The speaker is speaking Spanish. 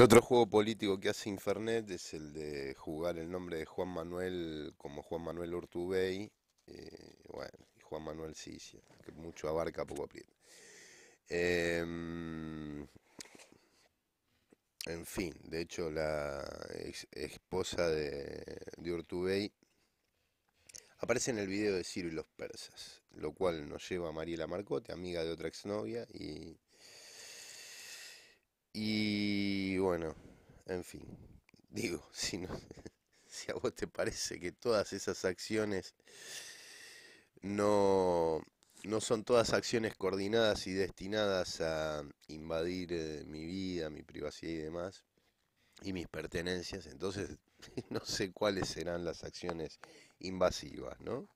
El otro juego político que hace Infernet es el de jugar el nombre de Juan Manuel como Juan Manuel Urtubey. Eh, bueno, y Juan Manuel sí, que mucho abarca, poco aprieta. Em, en fin, de hecho, la esposa de, Urtubey aparece en el video de Ciro y los persas, lo cual nos lleva a Mariela Marcote, amiga de otra exnovia, y. Y bueno, en fin, digo, si, si a vos te parece que todas esas acciones no, no son todas acciones coordinadas y destinadas a invadir eh, mi vida, mi privacidad y demás, y mis pertenencias, entonces no sé cuáles serán las acciones invasivas, ¿no?